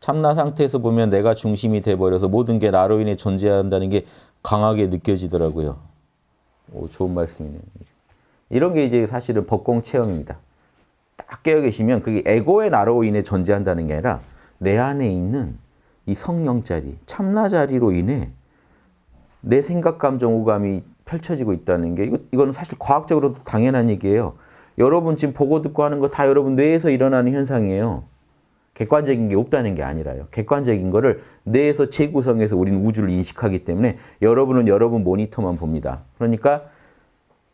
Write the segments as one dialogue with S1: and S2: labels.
S1: 참나 상태에서 보면 내가 중심이 돼버려서 모든 게 나로 인해 존재한다는 게 강하게 느껴지더라고요. 오, 좋은 말씀이네요. 이런 게 이제 사실은 법공 체험입니다. 딱 깨어 계시면 그게 에고의 나로 인해 존재한다는 게 아니라 내 안에 있는 이 성령 자리, 참나 자리로 인해 내 생각, 감정, 오감이 펼쳐지고 있다는 게 이거, 이건 사실 과학적으로도 당연한 얘기예요. 여러분 지금 보고 듣고 하는 거 다 여러분 뇌에서 일어나는 현상이에요. 객관적인 게 없다는 게 아니라요. 객관적인 거를 뇌에서 재구성해서 우리는 우주를 인식하기 때문에 여러분은 여러분 모니터만 봅니다. 그러니까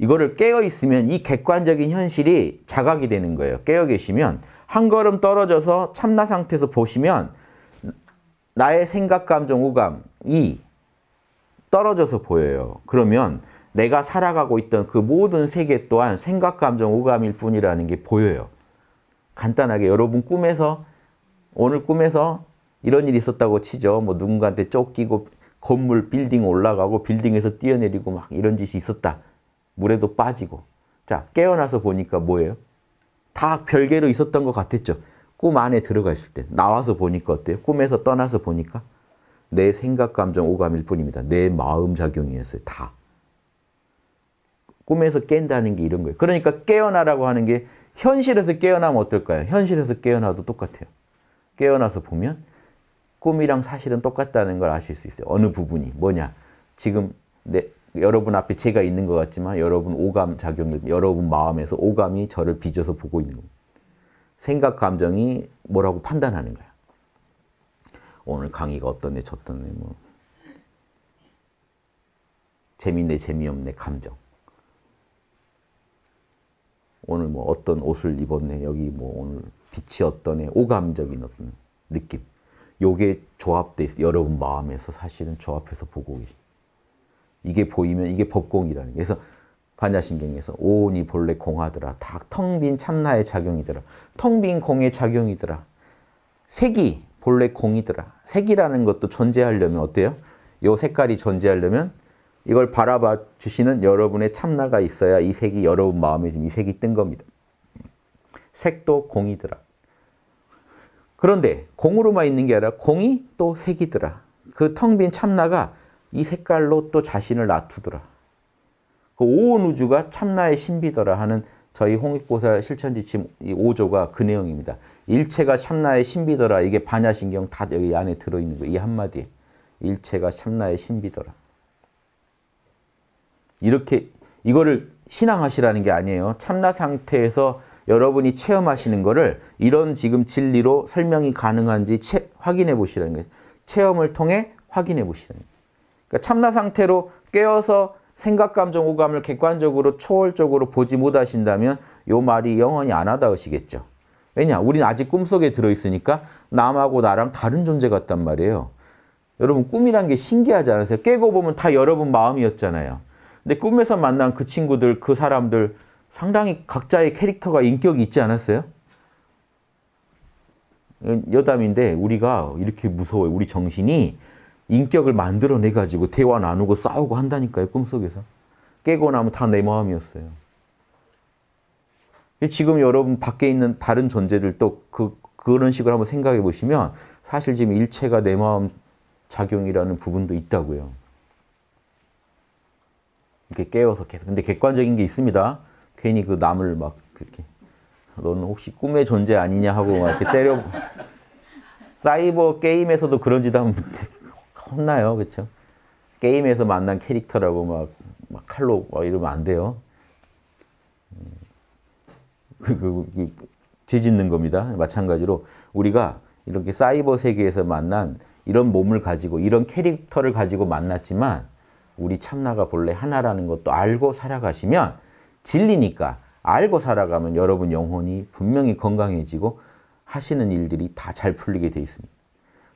S1: 이거를 깨어 있으면 이 객관적인 현실이 자각이 되는 거예요. 깨어 계시면 한 걸음 떨어져서 참나 상태에서 보시면 나의 생각, 감정, 오감이 떨어져서 보여요. 그러면 내가 살아가고 있던 그 모든 세계 또한 생각, 감정, 오감일 뿐이라는 게 보여요. 간단하게 여러분 꿈에서 오늘 꿈에서 이런 일이 있었다고 치죠. 뭐 누군가한테 쫓기고 건물 빌딩 올라가고 빌딩에서 뛰어내리고 막 이런 짓이 있었다. 물에도 빠지고. 자, 깨어나서 보니까 뭐예요? 다 별개로 있었던 것 같았죠. 꿈 안에 들어가 있을 때. 나와서 보니까 어때요? 꿈에서 떠나서 보니까 내 생각, 감정, 오감일 뿐입니다. 내 마음 작용이었어요. 다. 꿈에서 깬다는 게 이런 거예요. 그러니까 깨어나라고 하는 게 현실에서 깨어나면 어떨까요? 현실에서 깨어나도 똑같아요. 깨어나서 보면 꿈이랑 사실은 똑같다는 걸 아실 수 있어요. 어느 부분이 뭐냐? 지금 내, 여러분 앞에 제가 있는 것 같지만 여러분 오감 작용이 여러분 마음에서 오감이 저를 빚어서 보고 있는 거예요. 생각, 감정이 뭐라고 판단하는 거야. 오늘 강의가 어떻네, 저떻네, 뭐 재밌네, 재미없네, 감정. 오늘 뭐 어떤 옷을 입었네 여기 뭐 오늘 빛이 어떠네 오감적인 어떤 느낌 요게 조합돼 있어 여러분 마음에서 사실은 조합해서 보고 계신 이게 보이면 이게 법공이라는 게 그래서 반야신경에서 오온이 본래 공하더라 다텅빈 참나의 작용이더라 텅빈 공의 작용이더라 색이 본래 공이더라 색이라는 것도 존재하려면 어때요? 요 색깔이 존재하려면 이걸 바라봐 주시는 여러분의 참나가 있어야 이 색이 여러분 마음에 지금 이 색이 뜬 겁니다. 색도 공이더라. 그런데 공으로만 있는 게 아니라 공이 또 색이더라. 그 텅 빈 참나가 이 색깔로 또 자신을 놔두더라. 그 온 우주가 참나의 신비더라 하는 저희 홍익보살 실천지침 5조가 그 내용입니다. 일체가 참나의 신비더라. 이게 반야신경 다 여기 안에 들어있는 거이 한마디에. 일체가 참나의 신비더라. 이렇게 이거를 신앙하시라는 게 아니에요. 참나 상태에서 여러분이 체험하시는 거를 이런 지금 진리로 설명이 가능한지 체, 확인해 보시라는 거예요. 체험을 통해 확인해 보시라는 거예요. 그러니까 참나 상태로 깨어서 생각, 감정, 오감을 객관적으로 초월적으로 보지 못하신다면 이 말이 영원히 안 하다우시겠죠. 왜냐? 우리는 아직 꿈속에 들어있으니까 남하고 나랑 다른 존재 같단 말이에요. 여러분 꿈이란 게 신기하지 않으세요? 깨고 보면 다 여러분 마음이었잖아요. 근데 꿈에서 만난 그 친구들, 그 사람들 상당히 각자의 캐릭터가 인격이 있지 않았어요? 여담인데 우리가 이렇게 무서워요. 우리 정신이 인격을 만들어내가지고 대화 나누고 싸우고 한다니까요. 꿈속에서. 깨고 나면 다 내 마음이었어요. 지금 여러분 밖에 있는 다른 존재들도 그, 그런 식으로 한번 생각해 보시면 사실 지금 일체가 내 마음 작용이라는 부분도 있다고요. 이렇게 깨워서 계속. 근데 객관적인 게 있습니다. 괜히 그 남을 막 그렇게 너는 혹시 꿈의 존재 아니냐 하고 막 이렇게 때려. 사이버 게임에서도 그런 짓 하면 혼나요, 그렇죠? 게임에서 만난 캐릭터라고 막, 막 칼로 막 이러면 안 돼요. 음. 그, 그, 그, 짓는 겁니다. 마찬가지로 우리가 이렇게 사이버 세계에서 만난 이런 몸을 가지고 이런 캐릭터를 가지고 만났지만 우리 참나가 본래 하나라는 것도 알고 살아가시면 진리니까 알고 살아가면 여러분 영혼이 분명히 건강해지고 하시는 일들이 다 잘 풀리게 돼 있습니다.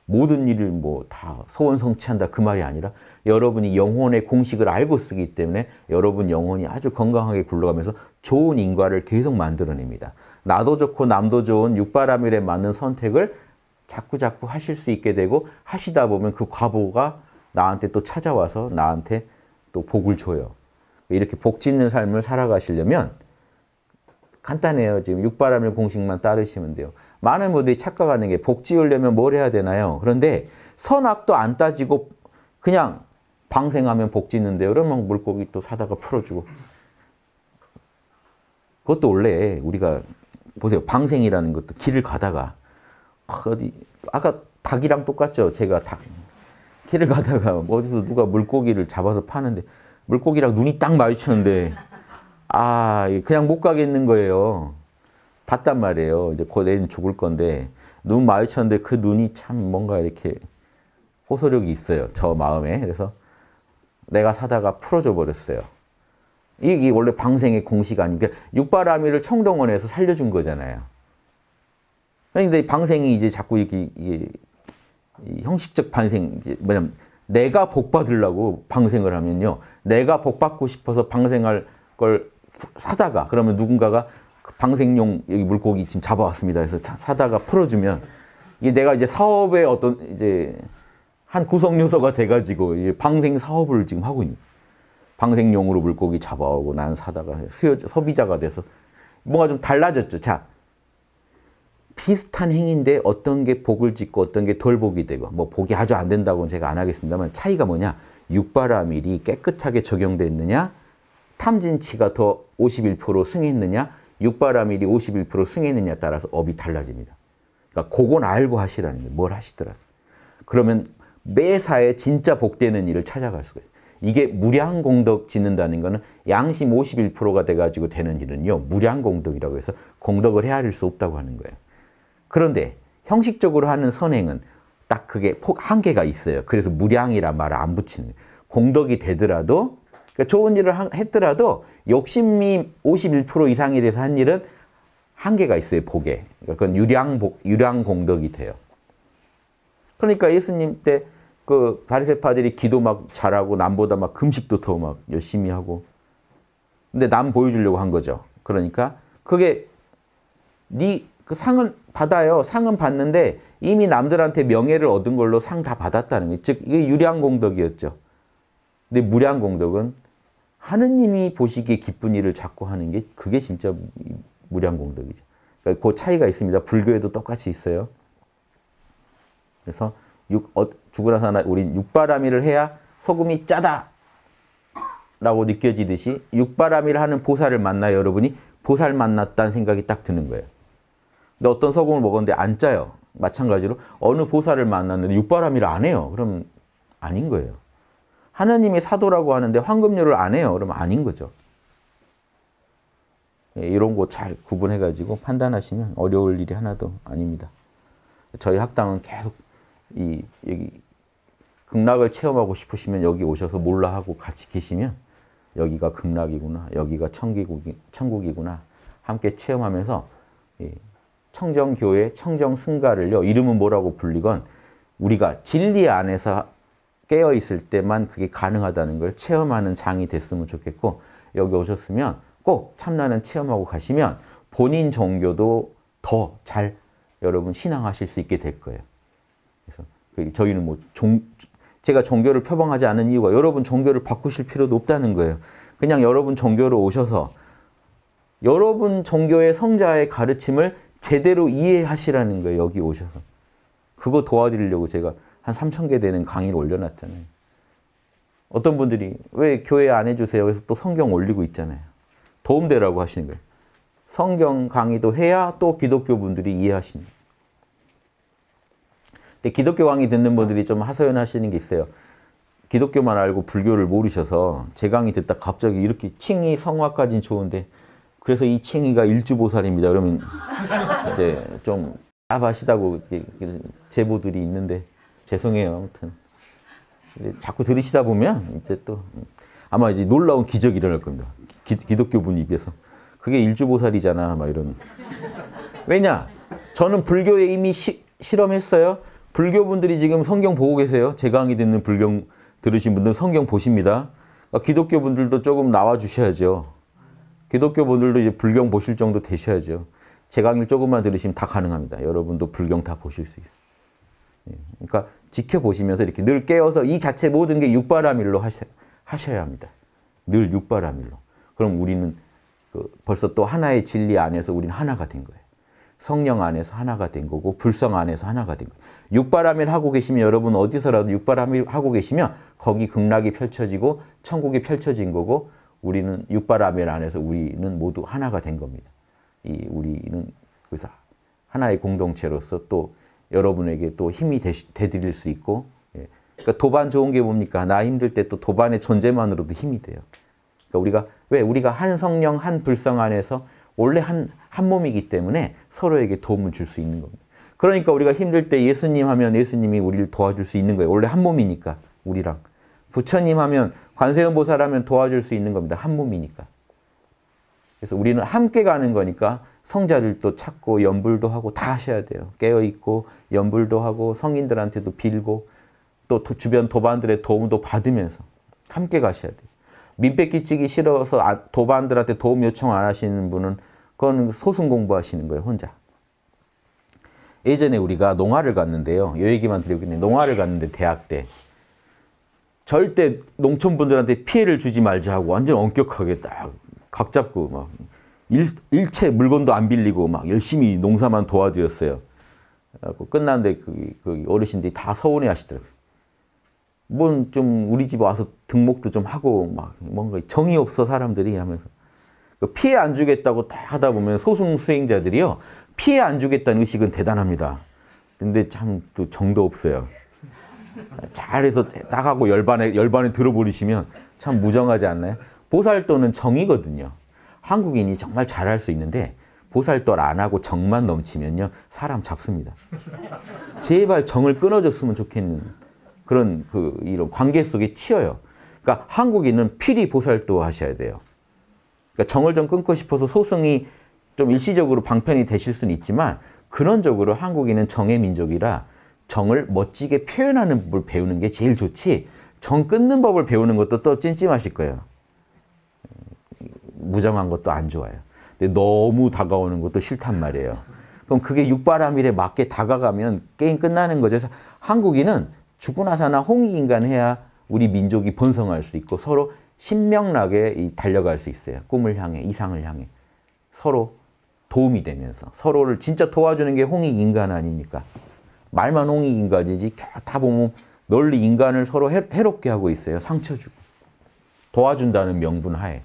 S1: 모든 일을 뭐 다 소원성취한다 그 말이 아니라 여러분이 영혼의 공식을 알고 쓰기 때문에 여러분 영혼이 아주 건강하게 굴러가면서 좋은 인과를 계속 만들어냅니다. 나도 좋고 남도 좋은 육바람일에 맞는 선택을 자꾸자꾸 하실 수 있게 되고 하시다 보면 그 과보가 나한테 또 찾아와서 나한테 또 복을 줘요. 이렇게 복 짓는 삶을 살아가시려면 간단해요. 지금 육바람일 공식만 따르시면 돼요. 많은 분들이 착각하는 게 복 지으려면 뭘 해야 되나요? 그런데 선악도 안 따지고 그냥 방생하면 복 짓는데 그러면 물고기 또 사다가 풀어주고 그것도 원래 우리가 보세요. 방생이라는 것도 길을 가다가 그 어디 아까 닭이랑 똑같죠. 제가 닭 길을 가다가 어디서 누가 물고기를 잡아서 파는데 물고기랑 눈이 딱 마주쳤는데 아 그냥 못 가겠는 거예요. 봤단 말이에요. 이제 곧 애는 죽을 건데 눈 마주쳤는데 그 눈이 참 뭔가 이렇게 호소력이 있어요. 저 마음에. 그래서 내가 사다가 풀어줘 버렸어요. 이게 원래 방생의 공식 아닙니까? 육바라미를 청동원에서 살려준 거잖아요. 그런데 방생이 이제 자꾸 이렇게 형식적 반생, 뭐냐면 내가 복 받으려고 방생을 하면요. 내가 복 받고 싶어서 방생할 걸 사다가 그러면 누군가가 그 방생용 여기 물고기 지금 잡아왔습니다. 해서 사다가 풀어주면 이게 내가 이제 사업의 어떤 이제 한 구성 요소가 돼가지고 방생 사업을 지금 하고 있는 방생용으로 물고기 잡아오고 난 사다가 수요 소비자가 돼서 뭔가 좀 달라졌죠. 자 비슷한 행위인데 어떤 게 복을 짓고 어떤 게 돌복이 되고 뭐 복이 아주 안 된다고는 제가 안 하겠습니다만 차이가 뭐냐 육바라밀이 깨끗하게 적용있느냐 탐진치가 더 51% 승했느냐 육바라밀이 51% 승했느냐에 따라서 업이 달라집니다. 그러니까 그건 알고 하시라는 거예요. 뭘 하시더라. 그러면 매사에 진짜 복되는 일을 찾아갈 수가 있어요. 이게 무량공덕 짓는다는 거는 양심 51%가 돼가지고 되는 일은요. 무량공덕이라고 해서 공덕을 헤아릴 수 없다고 하는 거예요. 그런데 형식적으로 하는 선행은 딱 그게 한계가 있어요. 그래서 무량이란 말을 안 붙이는 공덕이 되더라도 그러니까 좋은 일을 했더라도 욕심이 51% 이상에 대서한 일은 한계가 있어요. 복에. 그러니까 그건 유량, 복, 유량 공덕이 돼요. 그러니까 예수님 때 그 바리새파들이 기도 막 잘하고 남보다 막 금식도 더 막 열심히 하고 근데 남 보여주려고 한 거죠. 그러니까 그게 네 그 상을 받아요. 상은 받는데 이미 남들한테 명예를 얻은 걸로 상 다 받았다는 거 즉, 이게 유량 공덕이었죠. 근데 무량 공덕은 하느님이 보시기에 기쁜 일을 자꾸 하는 게 그게 진짜 무량 공덕이죠. 그러니까 그 차이가 있습니다. 불교에도 똑같이 있어요. 그래서 육, 어, 죽고 나서 나 우린 육바라미를 해야 소금이 짜다! 라고 느껴지듯이 육바라미를 하는 보살을 만나 여러분이 보살 만났다는 생각이 딱 드는 거예요. 근데 어떤 서공을 먹었는데 안 짜요. 마찬가지로 어느 보살을 만났는데 육바람이를 안 해요. 그럼 아닌 거예요. 하나님의 사도라고 하는데 황금률을 안 해요. 그럼 아닌 거죠. 예, 이런 거 잘 구분해가지고 판단하시면 어려울 일이 하나도 아닙니다. 저희 학당은 계속 이 여기 극락을 체험하고 싶으시면 여기 오셔서 몰라 하고 같이 계시면 여기가 극락이구나, 여기가 천국이, 구나 함께 체험하면서 청정교회, 청정승가를요. 이름은 뭐라고 불리건 우리가 진리 안에서 깨어 있을 때만 그게 가능하다는 걸 체험하는 장이 됐으면 좋겠고 여기 오셨으면 꼭 참나는 체험하고 가시면 본인 종교도 더 잘 여러분 신앙하실 수 있게 될 거예요. 그래서 그 저희는 뭐 종, 제가 종교를 표방하지 않은 이유가 여러분 종교를 바꾸실 필요도 없다는 거예요. 그냥 여러분 종교로 오셔서 여러분 종교의 성자의 가르침을 제대로 이해하시라는 거예요. 여기 오셔서. 그거 도와드리려고 제가 한 3천 개 되는 강의를 올려놨잖아요. 어떤 분들이 왜 교회 안 해주세요? 그래서 또 성경 올리고 있잖아요. 도움되라고 하시는 거예요. 성경 강의도 해야 또 기독교 분들이 이해하시는 근데 기독교 강의 듣는 분들이 좀 하소연하시는 게 있어요. 기독교만 알고 불교를 모르셔서 제 강의 듣다 갑자기 이렇게 칭이 성화까지 좋은데 그래서 이칭이가 일주보살입니다. 그러면 이제 좀 까바시다고 제보들이 있는데 죄송해요. 아무튼 자꾸 들으시다 보면 이제 또 아마 이제 놀라운 기적이 일어날 겁니다. 기, 기독교분 입에서 그게 일주보살이잖아 막 이런 왜냐 저는 불교에 이미 시, 실험했어요. 불교분들이 지금 성경 보고 계세요. 제 강의 듣는 불경 들으신 분들 성경 보십니다. 아, 기독교분들도 조금 나와 주셔야죠. 기독교 분들도 이제 불경 보실 정도 되셔야죠. 제 강의를 조금만 들으시면 다 가능합니다. 여러분도 불경 다 보실 수 있어요. 예, 그러니까 지켜보시면서 이렇게 늘 깨어서 이 자체 모든 게 육바라밀로 하셔야 합니다. 늘 육바라밀로. 그럼 우리는 그 벌써 또 하나의 진리 안에서 우리는 하나가 된 거예요. 성령 안에서 하나가 된 거고 불성 안에서 하나가 된 거예요. 육바라밀 하고 계시면 여러분 어디서라도 육바라밀 하고 계시면 거기 극락이 펼쳐지고 천국이 펼쳐진 거고 우리는 육바라멜 안에서 우리는 모두 하나가 된 겁니다. 이 우리는 그래서 하나의 공동체로서 또 여러분에게 또 힘이 되드릴 수 있고 예. 그러니까 도반 좋은 게 뭡니까? 나 힘들 때 또 도반의 존재만으로도 힘이 돼요. 그러니까 우리가 왜 우리가 한 성령 한 불성 안에서 원래 한, 한 몸이기 때문에 서로에게 도움을 줄 수 있는 겁니다. 그러니까 우리가 힘들 때 예수님 하면 예수님이 우리를 도와줄 수 있는 거예요. 원래 한 몸이니까 우리랑. 부처님 하면 관세음 보살하면 도와줄 수 있는 겁니다. 한 몸이니까. 그래서 우리는 함께 가는 거니까 성자들도 찾고 연불도 하고 다 하셔야 돼요. 깨어있고 연불도 하고 성인들한테도 빌고 또 주변 도반들의 도움도 받으면서 함께 가셔야 돼요. 민폐 끼치기 싫어서 아, 도반들한테 도움 요청 안 하시는 분은 그건 소승 공부하시는 거예요. 혼자. 예전에 우리가 농화를 갔는데요. 요 얘기만 드리고 있는데 농화를 갔는데 대학 때 절대 농촌분들한테 피해를 주지 말자 하고 완전 엄격하게 딱 각 잡고 막 일, 일체 물건도 안 빌리고 막 열심히 농사만 도와드렸어요. 그래고 끝났는데 그, 그 어르신들이 다 서운해 하시더라고요. 뭔 좀 우리 집 와서 등목도 좀 하고 막 뭔가 정이 없어 사람들이 하면서 그 피해 안 주겠다고 다 하다 보면 소승 수행자들이요 피해 안 주겠다는 의식은 대단합니다. 근데 참 또 정도 없어요. 잘해서 나가고 열반에 열반에 들어버리시면 참 무정하지 않나요? 보살도는 정이거든요. 한국인이 정말 잘할 수 있는데 보살도안 하고 정만 넘치면요 사람 잡습니다. 제발 정을 끊어줬으면 좋겠는 그런 그 이런 관계 속에 치여요. 그러니까 한국인은 필히 보살도 하셔야 돼요. 그러니까 정을 좀 끊고 싶어서 소승이 좀 일시적으로 방편이 되실 수는 있지만 근원적으로 한국인은 정의 민족이라 정을 멋지게 표현하는 법을 배우는 게 제일 좋지 정 끊는 법을 배우는 것도 또 찜찜하실 거예요. 음, 무정한 것도 안 좋아요. 근데 너무 다가오는 것도 싫단 말이에요. 그럼 그게 육바람일에 맞게 다가가면 게임 끝나는 거죠. 그래서 한국인은 죽고나 사나 홍익인간 해야 우리 민족이 번성할 수 있고 서로 신명나게 달려갈 수 있어요. 꿈을 향해, 이상을 향해. 서로 도움이 되면서 서로를 진짜 도와주는 게 홍익인간 아닙니까? 말만 옹익인간이지다 보면 널리 인간을 서로 해롭게 하고 있어요. 상처 주고. 도와준다는 명분 하에.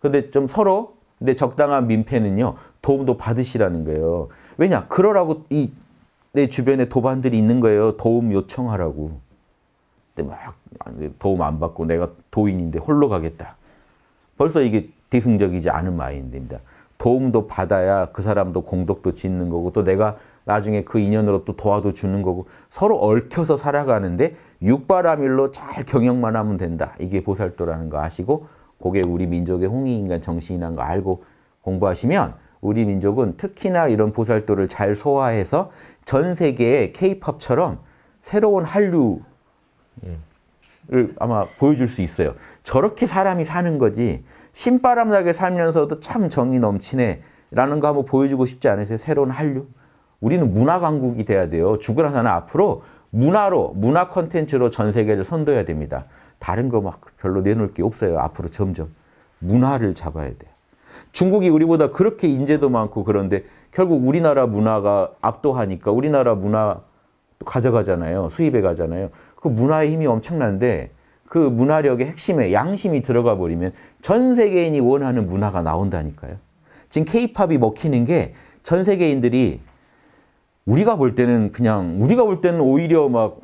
S1: 근데 좀 서로 근데 적당한 민폐는요. 도움도 받으시라는 거예요. 왜냐? 그러라고 이내 주변에 도반들이 있는 거예요. 도움 요청하라고. 근데 막 도움 안 받고 내가 도인인데 홀로 가겠다. 벌써 이게 대승적이지 않은 마인드입니다. 도움도 받아야 그 사람도 공덕도 짓는 거고 또 내가 나중에 그 인연으로 또 도와도 주는 거고 서로 얽혀서 살아가는데 육바라밀로 잘 경영만 하면 된다. 이게 보살도라는 거 아시고 그게 우리 민족의 홍익인간 정신이라는 거 알고 공부하시면 우리 민족은 특히나 이런 보살도를 잘 소화해서 전 세계의 케이팝처럼 새로운 한류 를 아마 보여줄 수 있어요. 저렇게 사람이 사는 거지. 신바람나게 살면서도 참 정이 넘치네. 라는 거 한번 보여주고 싶지 않으세요? 새로운 한류? 우리는 문화 강국이 돼야 돼요. 주구나사는 앞으로 문화로, 문화 컨텐츠로 전 세계를 선도해야 됩니다. 다른 거 막 별로 내놓을 게 없어요. 앞으로 점점 문화를 잡아야 돼요. 중국이 우리보다 그렇게 인재도 많고 그런데 결국 우리나라 문화가 압도하니까 우리나라 문화 가져가잖아요. 수입해 가잖아요. 그 문화의 힘이 엄청난데 그 문화력의 핵심에 양심이 들어가 버리면 전 세계인이 원하는 문화가 나온다니까요. 지금 케이팝이 먹히는 게 전 세계인들이 우리가 볼 때는 그냥 우리가 볼 때는 오히려 막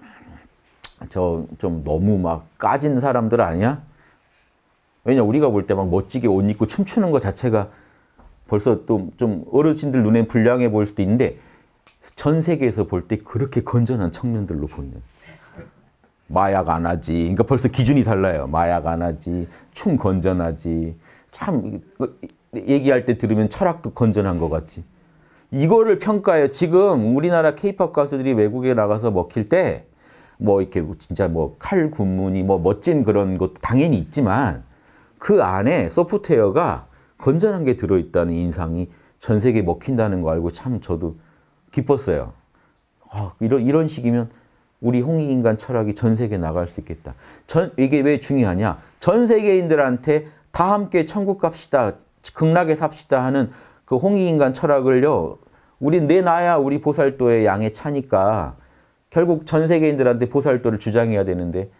S1: 저 좀 너무 막 까진 사람들 아니야? 왜냐 우리가 볼 때 막 멋지게 옷 입고 춤추는 것 자체가 벌써 또 좀 어르신들 눈엔 불량해 보일 수도 있는데 전 세계에서 볼 때 그렇게 건전한 청년들로 보이는 마약 안 하지 그러니까 벌써 기준이 달라요 마약 안 하지 춤 건전하지 참 얘기할 때 들으면 철학도 건전한 것 같지 이거를 평가해요. 지금 우리나라 케이팝 가수들이 외국에 나가서 먹힐 때 뭐 이렇게 진짜 뭐 칼군무니뭐 멋진 그런 것도 당연히 있지만 그 안에 소프트웨어가 건전한 게 들어있다는 인상이 전 세계에 먹힌다는 거 알고 참 저도 기뻤어요. 아, 이런, 이런 식이면 우리 홍익인간 철학이 전 세계에 나갈 수 있겠다. 전, 이게 왜 중요하냐? 전 세계인들한테 다 함께 천국 갑시다, 극락에 삽시다 하는 그 홍익인간 철학을요. 우리 내 나야 우리 보살도의 양에 차니까 결국 전 세계인들한테 보살도를 주장해야 되는데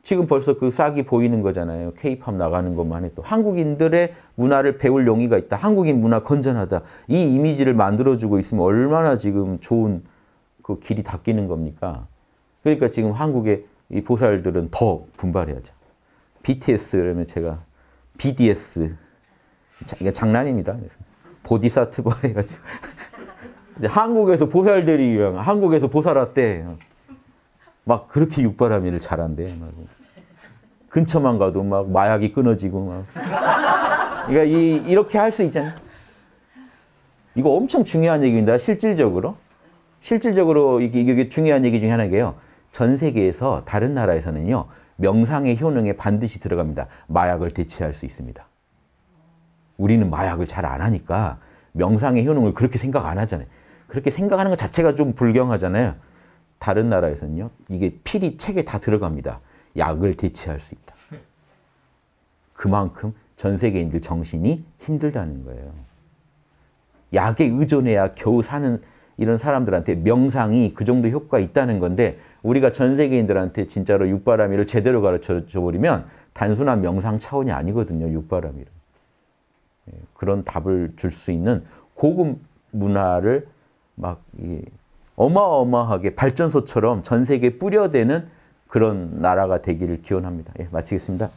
S1: 지금 벌써 그 싹이 보이는 거잖아요. 케이팝 나가는 것만 해도. 한국인들의 문화를 배울 용의가 있다. 한국인 문화 건전하다. 이 이미지를 만들어주고 있으면 얼마나 지금 좋은 그 길이 닦이는 겁니까? 그러니까 지금 한국의 이 보살들은 더 분발해야죠. BTS 그러면 제가 BDS. 이 장난입니다. 그래서. 보디사트바 해가지고 한국에서 보살들이 유행 한국에서 보살았대 막 그렇게 육바라밀을 잘한대 막. 근처만 가도 막 마약이 끊어지고 막 그러니까 이, 이렇게 할 수 있잖아 이거 엄청 중요한 얘기입니다 실질적으로 실질적으로 이게, 이게 중요한 얘기 중에 하나게요 전 세계에서 다른 나라에서는요 명상의 효능에 반드시 들어갑니다 마약을 대체할 수 있습니다 우리는 마약을 잘 안 하니까 명상의 효능을 그렇게 생각 안 하잖아요. 그렇게 생각하는 것 자체가 좀 불경하잖아요. 다른 나라에서는요. 이게 필이 책에 다 들어갑니다. 약을 대체할 수 있다. 그만큼 전 세계인들 정신이 힘들다는 거예요. 약에 의존해야 겨우 사는 이런 사람들한테 명상이 그 정도 효과 있다는 건데 우리가 전 세계인들한테 진짜로 육바람이를 제대로 가르쳐 줘버리면 단순한 명상 차원이 아니거든요, 육바람이를. 예, 그런 답을 줄 수 있는 고급 문화를 막 어마어마하게 발전소처럼 전 세계에 뿌려대는 그런 나라가 되기를 기원합니다. 예, 마치겠습니다.